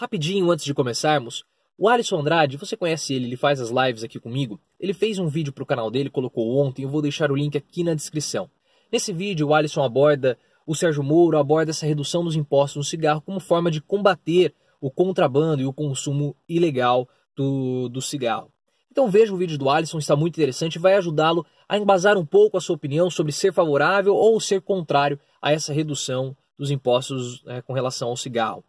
Rapidinho antes de começarmos, o Alisson Andrade, você conhece ele, ele faz as lives aqui comigo. Ele fez um vídeo para o canal dele, colocou ontem, eu vou deixar o link aqui na descrição. Nesse vídeo, o Alisson aborda o Sérgio Moro, aborda essa redução dos impostos no cigarro como forma de combater o contrabando e o consumo ilegal do, do cigarro. Então veja o vídeo do Alisson, está muito interessante vai ajudá-lo a embasar um pouco a sua opinião sobre ser favorável ou ser contrário a essa redução dos impostos eh, com relação ao cigarro.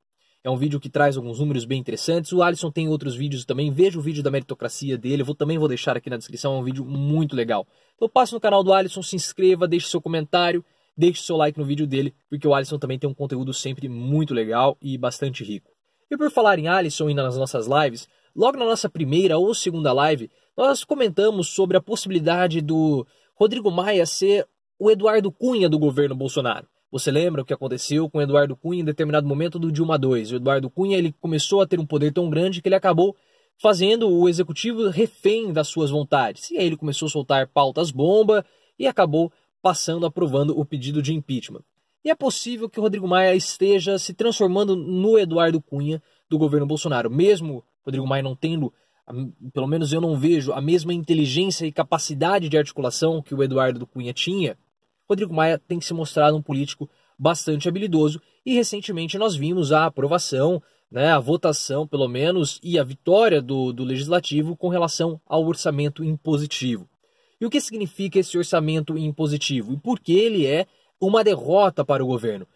É um vídeo que traz alguns números bem interessantes. O Alisson tem outros vídeos também. Veja o vídeo da meritocracia dele. Eu vou, também vou deixar aqui na descrição. É um vídeo muito legal. Então passe no canal do Alisson, se inscreva, deixe seu comentário, deixe seu like no vídeo dele, porque o Alisson também tem um conteúdo sempre muito legal e bastante rico. E por falar em Alisson e nas nossas lives, logo na nossa primeira ou segunda live, nós comentamos sobre a possibilidade do Rodrigo Maia ser o Eduardo Cunha do governo Bolsonaro. Você lembra o que aconteceu com Eduardo Cunha em determinado momento do Dilma 2? O Eduardo Cunha ele começou a ter um poder tão grande que ele acabou fazendo o executivo refém das suas vontades. E aí ele começou a soltar pautas bomba e acabou passando aprovando o pedido de impeachment. E é possível que o Rodrigo Maia esteja se transformando no Eduardo Cunha do governo Bolsonaro, mesmo Rodrigo Maia não tendo, hum, pelo menos eu não vejo, a mesma inteligência e capacidade de articulação que o Eduardo Cunha tinha Rodrigo Maia tem se mostrado um político bastante habilidoso e recentemente nós vimos a aprovação, né, a votação, pelo menos, e a vitória do, do legislativo com relação ao orçamento impositivo. E o que significa esse orçamento impositivo e por que ele é uma derrota para o governo,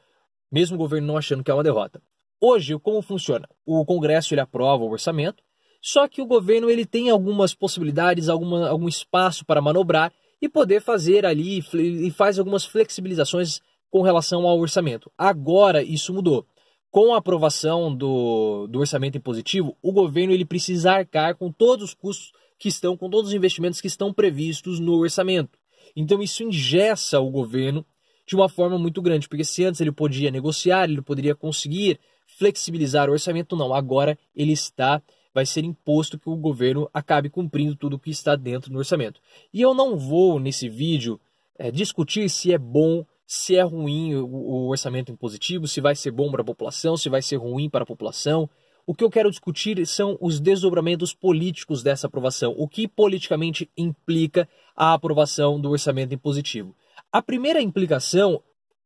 mesmo o governo não achando que é uma derrota. Hoje, como funciona? O Congresso ele aprova o orçamento, só que o governo ele tem algumas possibilidades, alguma, algum espaço para manobrar e poder fazer ali e faz algumas flexibilizações com relação ao orçamento. Agora isso mudou. Com a aprovação do, do orçamento impositivo, o governo ele precisa arcar com todos os custos que estão, com todos os investimentos que estão previstos no orçamento. Então isso ingessa o governo de uma forma muito grande, porque se antes ele podia negociar, ele poderia conseguir flexibilizar o orçamento, não. Agora ele está vai ser imposto que o governo acabe cumprindo tudo o que está dentro do orçamento. E eu não vou, nesse vídeo, é, discutir se é bom, se é ruim o, o orçamento impositivo, se vai ser bom para a população, se vai ser ruim para a população. O que eu quero discutir são os desdobramentos políticos dessa aprovação, o que politicamente implica a aprovação do orçamento impositivo. A primeira implicação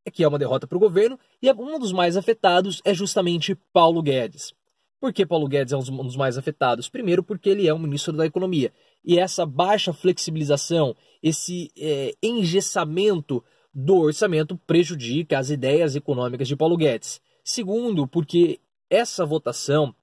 é que é uma derrota para o governo e um dos mais afetados é justamente Paulo Guedes. Por que Paulo Guedes é um dos mais afetados? Primeiro, porque ele é o ministro da Economia. E essa baixa flexibilização, esse é, engessamento do orçamento prejudica as ideias econômicas de Paulo Guedes. Segundo, porque essa votação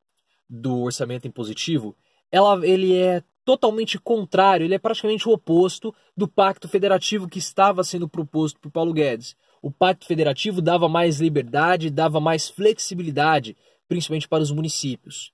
do orçamento impositivo, ela, ele é totalmente contrário, ele é praticamente o oposto do pacto federativo que estava sendo proposto por Paulo Guedes. O pacto federativo dava mais liberdade, dava mais flexibilidade principalmente para os municípios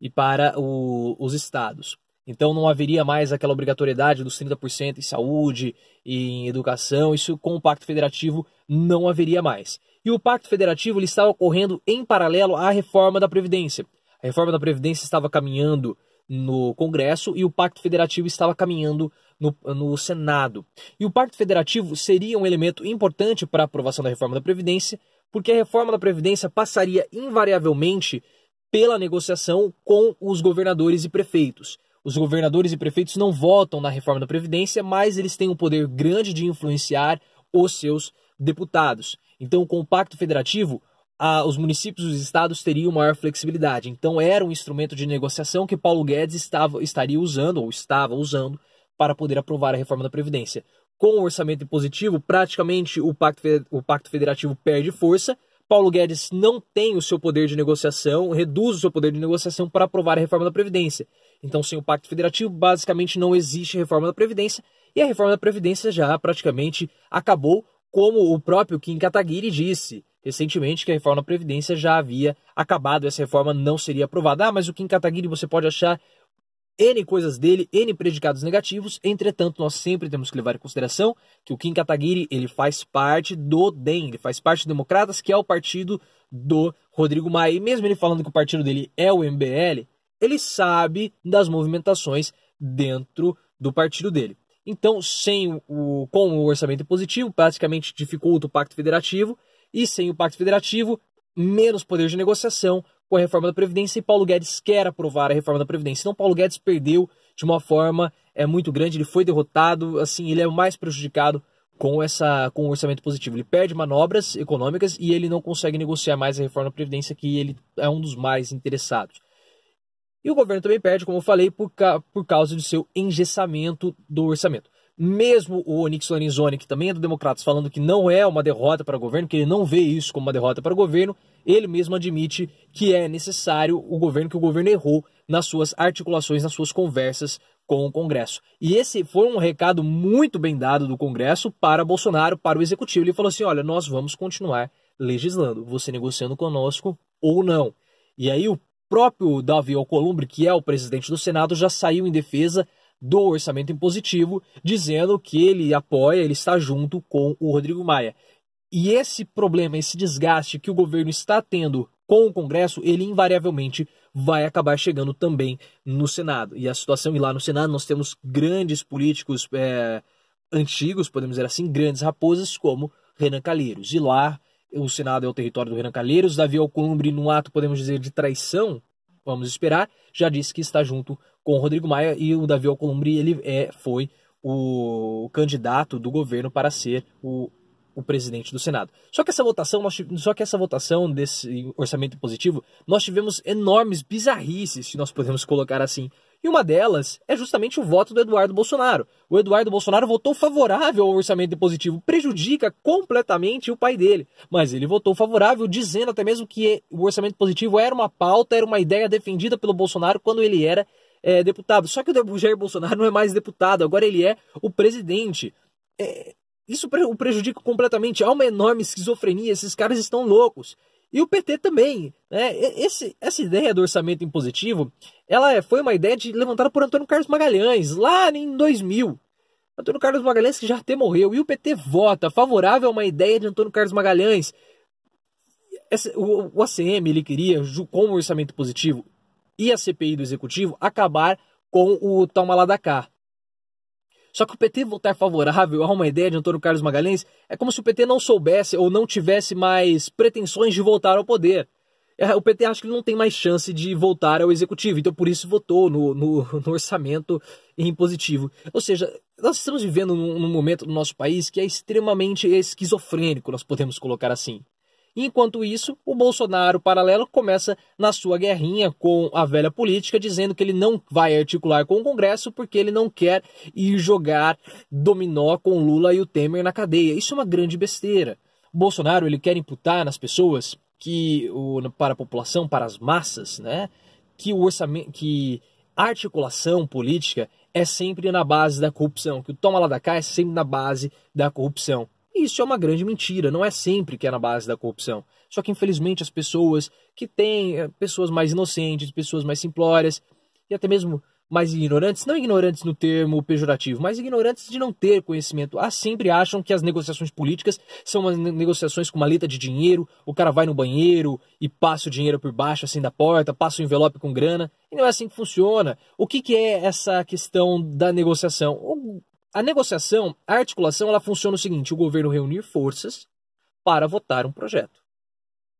e para o, os estados. Então não haveria mais aquela obrigatoriedade dos 30% em saúde e em educação, isso com o Pacto Federativo não haveria mais. E o Pacto Federativo ele estava ocorrendo em paralelo à reforma da Previdência. A reforma da Previdência estava caminhando no Congresso e o Pacto Federativo estava caminhando no, no Senado. E o Pacto Federativo seria um elemento importante para a aprovação da reforma da Previdência, porque a reforma da Previdência passaria invariavelmente pela negociação com os governadores e prefeitos. Os governadores e prefeitos não votam na reforma da Previdência, mas eles têm um poder grande de influenciar os seus deputados. Então, com o Pacto Federativo, a, os municípios e os estados teriam maior flexibilidade. Então, era um instrumento de negociação que Paulo Guedes estava, estaria usando, ou estava usando, para poder aprovar a reforma da Previdência com o orçamento impositivo, praticamente o pacto, o pacto federativo perde força. Paulo Guedes não tem o seu poder de negociação, reduz o seu poder de negociação para aprovar a reforma da Previdência. Então, sem o Pacto Federativo, basicamente não existe reforma da Previdência, e a reforma da Previdência já praticamente acabou, como o próprio Kim Kataguiri disse recentemente que a reforma da Previdência já havia acabado, essa reforma não seria aprovada. Ah, mas o Kim Kataguiri você pode achar N coisas dele, N predicados negativos, entretanto, nós sempre temos que levar em consideração que o Kim Kataguiri, ele faz parte do DEM, ele faz parte do Democratas, que é o partido do Rodrigo Maia, e mesmo ele falando que o partido dele é o MBL, ele sabe das movimentações dentro do partido dele. Então, sem o, com o orçamento positivo, praticamente dificulta o pacto federativo, e sem o pacto federativo, menos poder de negociação, com a reforma da Previdência e Paulo Guedes quer aprovar a reforma da Previdência. Então, Paulo Guedes perdeu de uma forma é, muito grande, ele foi derrotado, assim, ele é o mais prejudicado com essa com o orçamento positivo. Ele perde manobras econômicas e ele não consegue negociar mais a reforma da Previdência, que ele é um dos mais interessados. E o governo também perde, como eu falei, por, ca por causa do seu engessamento do orçamento. Mesmo o Onyx Lorenzoni, que também é do Democratas, falando que não é uma derrota para o governo, que ele não vê isso como uma derrota para o governo, ele mesmo admite que é necessário o governo, que o governo errou nas suas articulações, nas suas conversas com o Congresso. E esse foi um recado muito bem dado do Congresso para Bolsonaro, para o Executivo. Ele falou assim: olha, nós vamos continuar legislando, você negociando conosco ou não. E aí o próprio Davi Alcolumbre, que é o presidente do Senado, já saiu em defesa do orçamento impositivo, dizendo que ele apoia, ele está junto com o Rodrigo Maia. E esse problema, esse desgaste que o governo está tendo com o Congresso, ele invariavelmente vai acabar chegando também no Senado. E a situação, e lá no Senado nós temos grandes políticos é, antigos, podemos dizer assim, grandes raposas, como Renan Calheiros. E lá o Senado é o território do Renan Calheiros. Davi Alcolumbre, num ato, podemos dizer, de traição, vamos esperar, já disse que está junto com o Rodrigo Maia e o Davi Alcolumbre ele é, foi o candidato do governo para ser o o presidente do Senado. Só que essa votação, nós, só que essa votação desse orçamento positivo, nós tivemos enormes bizarrices, se nós podemos colocar assim. E uma delas é justamente o voto do Eduardo Bolsonaro. O Eduardo Bolsonaro votou favorável ao orçamento positivo, prejudica completamente o pai dele. Mas ele votou favorável, dizendo até mesmo que o orçamento positivo era uma pauta, era uma ideia defendida pelo Bolsonaro quando ele era é, deputado. Só que o Jair Bolsonaro não é mais deputado, agora ele é o presidente. É, isso o prejudica completamente. Há uma enorme esquizofrenia, esses caras estão loucos. E o PT também. Né? Esse, essa ideia do orçamento impositivo ela é, foi uma ideia de, levantada por Antônio Carlos Magalhães, lá em 2000. Antônio Carlos Magalhães que já até morreu. E o PT vota favorável a uma ideia de Antônio Carlos Magalhães. o, o ACM ele queria, com o orçamento positivo e a CPI do Executivo, acabar com o Taumaladacá. Só que o PT votar favorável a uma ideia de Antônio Carlos Magalhães é como se o PT não soubesse ou não tivesse mais pretensões de voltar ao poder. É, o PT acha que não tem mais chance de voltar ao executivo, então por isso votou no, no, no orçamento em positivo. Ou seja, nós estamos vivendo num, num momento no nosso país que é extremamente esquizofrênico, nós podemos colocar assim. Enquanto isso, o Bolsonaro paralelo começa na sua guerrinha com a velha política, dizendo que ele não vai articular com o Congresso porque ele não quer ir jogar dominó com Lula e o Temer na cadeia. Isso é uma grande besteira. O Bolsonaro ele quer imputar nas pessoas que para a população, para as massas, né, que o orçamento, que a articulação política é sempre na base da corrupção, que o toma lá da cá é sempre na base da corrupção. E isso é uma grande mentira, não é sempre que é na base da corrupção. Só que infelizmente as pessoas que têm, eh, pessoas mais inocentes, pessoas mais simplórias e até mesmo mais ignorantes, não ignorantes no termo pejorativo, mas ignorantes de não ter conhecimento, ah, sempre acham que as negociações políticas são umas negociações com maleta de dinheiro, o cara vai no banheiro e passa o dinheiro por baixo assim da porta, passa o envelope com grana, e não é assim que funciona. O que, que é essa questão da negociação? O a negociação, a articulação, ela funciona o seguinte: o governo reunir forças para votar um projeto,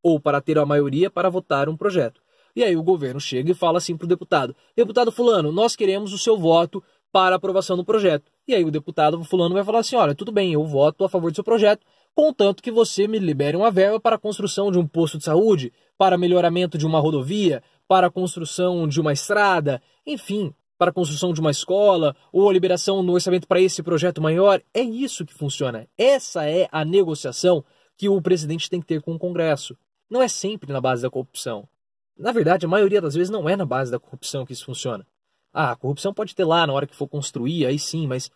ou para ter a maioria para votar um projeto. E aí o governo chega e fala assim para o deputado: deputado Fulano, nós queremos o seu voto para aprovação do projeto. E aí o deputado Fulano vai falar assim: olha, tudo bem, eu voto a favor do seu projeto, contanto que você me libere uma verba para a construção de um posto de saúde, para melhoramento de uma rodovia, para a construção de uma estrada, enfim, para a construção de uma escola ou a liberação no orçamento para esse projeto maior. É isso que funciona. Essa é a negociação que o presidente tem que ter com o Congresso. Não é sempre na base da corrupção. Na verdade, a maioria das vezes não é na base da corrupção que isso funciona. Ah, a corrupção pode ter lá na hora que for construir, aí sim, mas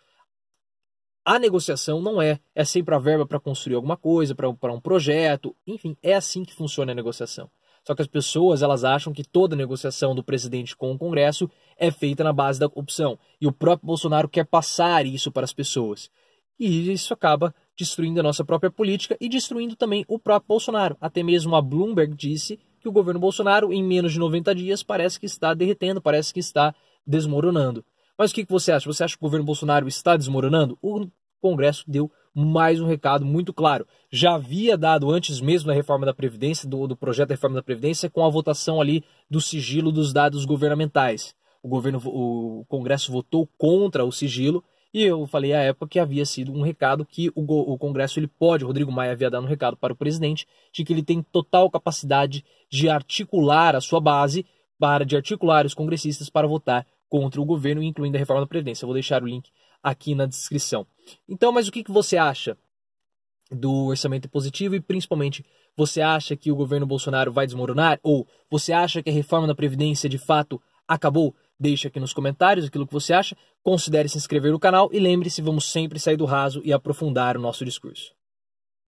a negociação não é. É sempre a verba para construir alguma coisa, para um projeto, enfim, é assim que funciona a negociação. Só que as pessoas elas acham que toda negociação do presidente com o Congresso é feita na base da corrupção. E o próprio Bolsonaro quer passar isso para as pessoas. E isso acaba destruindo a nossa própria política e destruindo também o próprio Bolsonaro. Até mesmo a Bloomberg disse que o governo Bolsonaro, em menos de 90 dias, parece que está derretendo, parece que está desmoronando. Mas o que você acha? Você acha que o governo Bolsonaro está desmoronando? O Congresso deu mais um recado muito claro. Já havia dado antes mesmo da reforma da Previdência, do, do projeto da reforma da Previdência, com a votação ali do sigilo dos dados governamentais. O, governo, o Congresso votou contra o sigilo e eu falei à época que havia sido um recado que o, o Congresso ele pode, Rodrigo Maia havia dado um recado para o presidente de que ele tem total capacidade de articular a sua base, para de articular os congressistas para votar contra o governo, incluindo a reforma da Previdência. Eu vou deixar o link aqui na descrição. Então, mas o que, que você acha do orçamento positivo e principalmente você acha que o governo Bolsonaro vai desmoronar ou você acha que a reforma da previdência de fato acabou? Deixe aqui nos comentários aquilo que você acha, considere se inscrever no canal e lembre-se, vamos sempre sair do raso e aprofundar o nosso discurso.